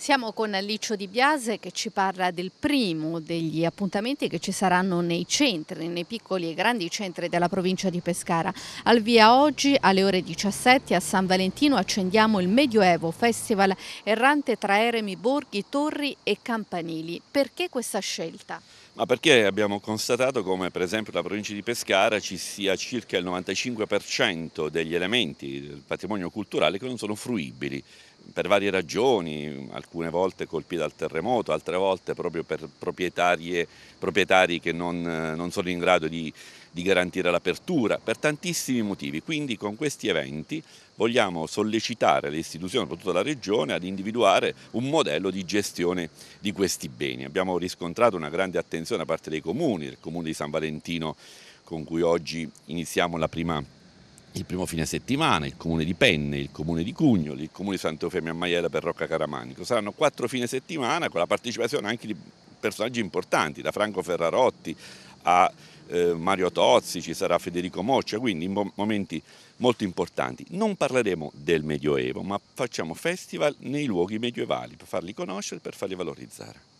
Siamo con Alicio Di Biase che ci parla del primo degli appuntamenti che ci saranno nei centri, nei piccoli e grandi centri della provincia di Pescara. Al via oggi alle ore 17 a San Valentino accendiamo il Medioevo Festival errante tra eremi, borghi, torri e campanili. Perché questa scelta? Ma perché abbiamo constatato come per esempio la provincia di Pescara ci sia circa il 95% degli elementi del patrimonio culturale che non sono fruibili per varie ragioni, alcune volte colpite dal terremoto, altre volte proprio per proprietari che non, non, sono in grado di, di garantire l'apertura, per tantissimi motivi. Quindi con questi eventi vogliamo sollecitare le istituzioni, soprattutto la Regione, ad individuare un modello di gestione di questi beni. Abbiamo riscontrato una grande attenzione da parte dei comuni, il comune di San Valentino con cui oggi iniziamo la prima il primo fine settimana, il comune di Penne, il comune di Cugnoli, il comune di Sant'Eufemia Maiella per Rocca Caramanico. Saranno quattro fine settimana con la partecipazione anche di personaggi importanti, da Franco Ferrarotti a eh, Mario Tozzi, ci sarà Federico Moccia, quindi in momenti molto importanti. Non parleremo del Medioevo, ma facciamo festival nei luoghi medievali per farli conoscere, per farli valorizzare.